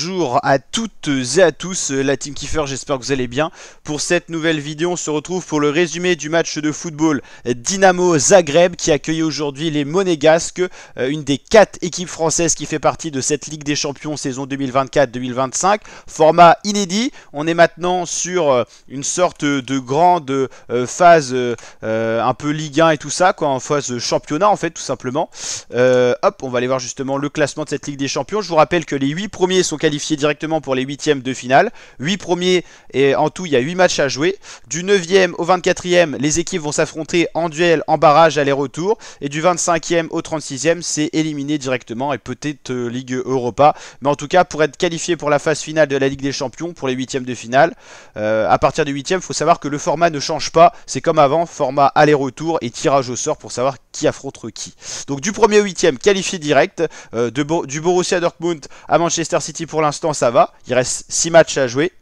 bonjour à toutes et à tous, euh, la Team Kiefer, j'espère que vous allez bien. Pour cette nouvelle vidéo, on se retrouve pour le résumé du match de football Dynamo Zagreb qui accueille aujourd'hui les Monégasques, euh, une des quatre équipes françaises qui fait partie de cette Ligue des Champions saison 2024-2025. Format inédit, on est maintenant sur euh, une sorte de grande phase un peu Ligue 1 et tout ça, quoi, en phase championnat en fait tout simplement. hop, on va aller voir justement le classement de cette Ligue des Champions. Je vous rappelle que les 8 premiers sont qualifiés directement pour les huitièmes de finale. 8 premiers, et en tout, il y a 8 matchs à jouer. Du 9e au 24e, les équipes vont s'affronter en duel, en barrage, aller-retour. Et du 25e au 36e, c'est éliminé directement et peut-être euh, Ligue Europa. Mais en tout cas, pour être qualifié pour la phase finale de la Ligue des Champions, pour les huitièmes de finale, euh, à partir du 8e, il faut savoir que le format ne change pas. C'est comme avant, format aller-retour et tirage au sort pour savoir qui affronte qui. Donc du premier huitième qualifié direct. Euh, de du Borussia Dortmund à Manchester City pour l'instant, ça va. Il reste 6 matchs à jouer.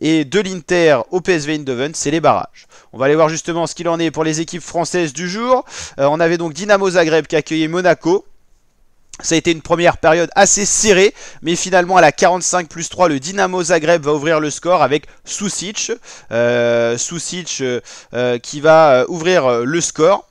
Et de l'Inter au PSV Eindhoven, c'est les barrages. On va aller voir justement ce qu'il en est pour les équipes françaises du jour. Euh, on avait donc Dynamo Zagreb qui accueillait Monaco. Ça a été une première période assez serrée, mais finalement à la 45 plus 3, le Dynamo Zagreb va ouvrir le score avec Susic. Euh, Susic euh, qui va ouvrir le score.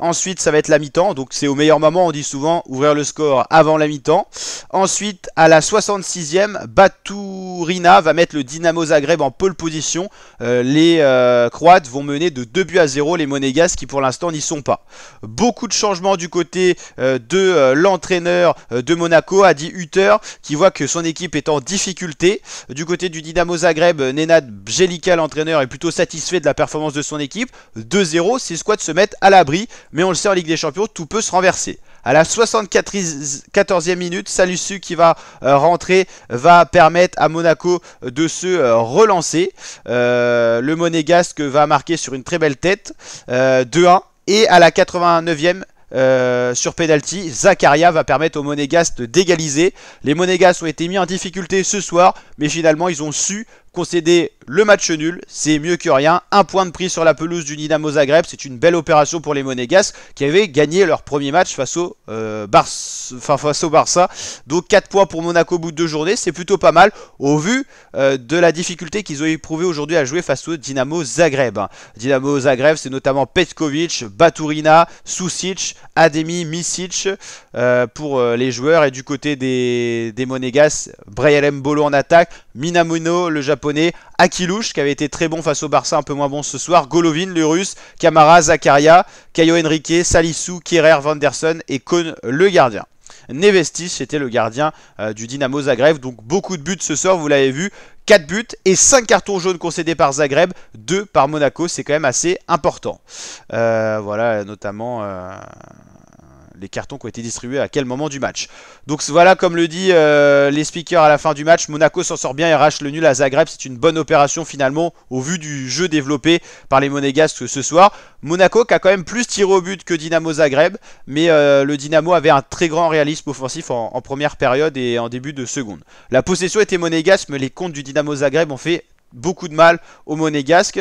Ensuite, ça va être la mi-temps. Donc, c'est au meilleur moment, on dit souvent, ouvrir le score avant la mi-temps. Ensuite, à la 66e, Batourina va mettre le Dynamo Zagreb en pole position. Euh, les euh, Croates vont mener de 2 buts à 0 les Monégas qui, pour l'instant, n'y sont pas. Beaucoup de changements du côté euh, de l'entraîneur de Monaco, Adi Hutter, qui voit que son équipe est en difficulté. Du côté du Dynamo Zagreb, Nenad Bjelica, l'entraîneur, est plutôt satisfait de la performance de son équipe. 2-0, ses squads se mettent à l'abri mais on le sait en Ligue des Champions, tout peut se renverser. À la 74e minute, Salusu qui va euh, rentrer va permettre à Monaco euh, de se euh, relancer. le Monégasque va marquer sur une très belle tête 2-1 et à la 89e sur penalty. Zakaria va permettre au Monégas d'égaliser. Les Monégas ont été mis en difficulté ce soir, mais finalement ils ont su concéder le match nul, c'est mieux que rien. Un point de prix sur la pelouse du Dinamo Zagreb, c'est une belle opération pour les Monégas qui avaient gagné leur premier match face au, euh, Barça. Donc 4 points pour Monaco au bout de deux journées, c'est plutôt pas mal au vu euh, de la difficulté qu'ils ont éprouvée aujourd'hui à jouer face au Dinamo Zagreb. Dinamo Zagreb, c'est notamment Petkovic, Baturina, Susic, Ademi, Misic euh, pour les joueurs et du côté des, des Monégas, Brayel Bolo en attaque, Minamuno, le Japon japonais, Akilouche qui avait été très bon face au Barça, un peu moins bon ce soir, Golovin le russe, Kamara, Zakaria, Caio Henrique, Salissou, Kerrer, Vanderson et Kohn le gardien. Nevestis, c'était le gardien euh, du Dynamo Zagreb. Donc beaucoup de buts ce soir, vous l'avez vu. 4 buts et 5 cartons jaunes concédés par Zagreb, 2 par Monaco. C'est quand même assez important. Euh, voilà, notamment... Euh, les cartons qui ont été distribués à quel moment du match. Donc voilà, comme le dit euh, les speakers à la fin du match, Monaco s'en sort bien et rache le nul à Zagreb. C'est une bonne opération finalement au vu du jeu développé par les Monégasques ce soir. Monaco qui a quand même plus tiré au but que Dynamo Zagreb, mais euh, le Dynamo avait un très grand réalisme offensif en, première période et en début de seconde. La possession était monégasque, mais les comptes du Dynamo Zagreb ont fait beaucoup de mal au Monégasque.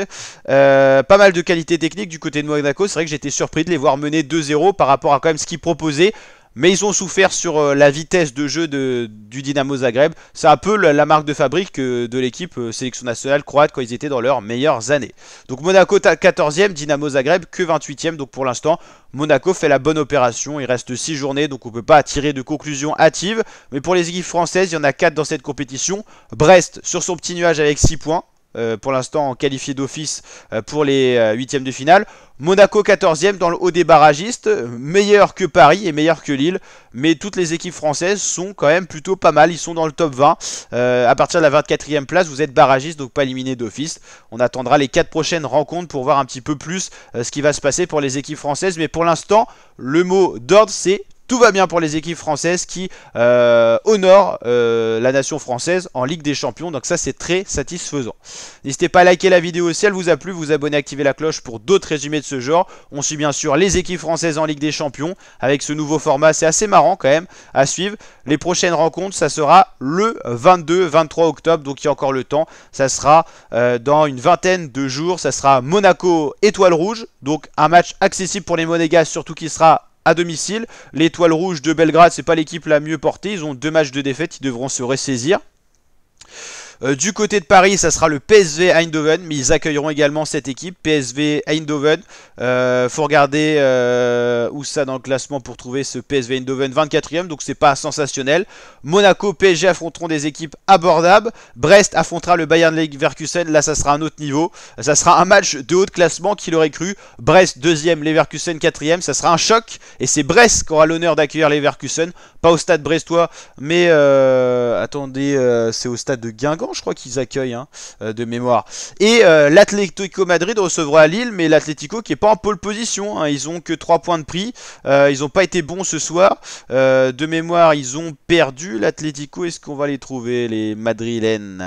Euh, pas mal de qualité technique du côté de Monaco. C'est vrai que j'étais surpris de les voir mener 2-0 par rapport à quand même ce qu'ils proposaient mais ils ont souffert sur euh, la vitesse de jeu de, du Dynamo Zagreb. C'est un peu la, marque de fabrique euh, de l'équipe euh, sélection nationale croate quand ils étaient dans leurs meilleures années. Donc Monaco 14e, Dynamo Zagreb que 28e. Donc pour l'instant, Monaco fait la bonne opération. Il reste 6 journées, donc on ne peut pas tirer de conclusion hâtive. Mais pour les équipes françaises, il y en a 4 dans cette compétition. Brest sur son petit nuage avec 6 points. Euh, pour l'instant qualifié d'office euh, pour les 8 euh, huitièmes de finale. Monaco 14e dans le haut des barragistes, meilleur que Paris et meilleur que Lille, mais toutes les équipes françaises sont quand même plutôt pas mal, ils sont dans le top 20. à partir de la 24e place, vous êtes barragiste, donc pas éliminé d'office. On attendra les 4 prochaines rencontres pour voir un petit peu plus ce qui va se passer pour les équipes françaises, mais pour l'instant, le mot d'ordre c'est tout va bien pour les équipes françaises qui euh, honorent euh, la nation française en Ligue des Champions. Donc ça, c'est très satisfaisant. N'hésitez pas à liker la vidéo si elle vous a plu, vous abonner, activer la cloche pour d'autres résumés de ce genre. On suit bien sûr les équipes françaises en Ligue des Champions avec ce nouveau format. C'est assez marrant quand même à suivre. Les prochaines rencontres, ça sera le 22-23 octobre, donc il y a encore le temps. Ça sera euh, dans une vingtaine de jours. Ça sera Monaco Étoile Rouge, donc un match accessible pour les Monégas, surtout qui sera à domicile. L'étoile rouge de Belgrade, c'est pas l'équipe la mieux portée. Ils ont deux matchs de défaite, ils devront se ressaisir. Euh, du côté de Paris, ça sera le PSV Eindhoven, mais ils accueilleront également cette équipe, PSV Eindhoven. Euh, faut regarder euh, où ça dans le classement pour trouver ce PSV Eindhoven 24 e donc c'est pas sensationnel. Monaco, PSG affronteront des équipes abordables. Brest affrontera le Bayern Leverkusen, là ça sera un autre niveau. Ça sera un match de haut de classement qui l'aurait cru. Brest 2ème, Leverkusen 4ème, ça sera un choc, et c'est Brest qui aura l'honneur d'accueillir Leverkusen. Pas au stade brestois, mais attendez, c'est au stade de Guingamp je crois qu'ils accueillent, hein, euh, de mémoire. Et l'Atletico euh, l'Atlético Madrid recevra à Lille, mais l'Atlético qui n'est pas en pole position. Hein. ils ont que 3 points de prix. Euh, ils n'ont pas été bons ce soir. de mémoire, ils ont perdu l'Atlético. Est-ce qu'on va les trouver, les Madrilènes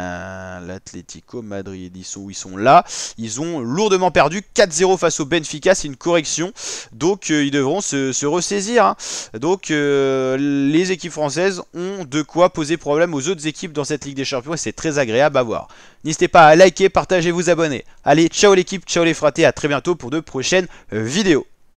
L'Atlético Madrid, ils sont où Ils sont là. Ils ont lourdement perdu 4-0 face au Benfica. C'est une correction. Donc, ils devront se, ressaisir. Hein. Donc, les équipes françaises ont de quoi poser problème aux autres équipes dans cette Ligue des Champions. c'est très agréable à voir. N'hésitez pas à liker, partager, vous abonner. Allez, ciao l'équipe, ciao les fratés, à très bientôt pour de prochaines vidéos.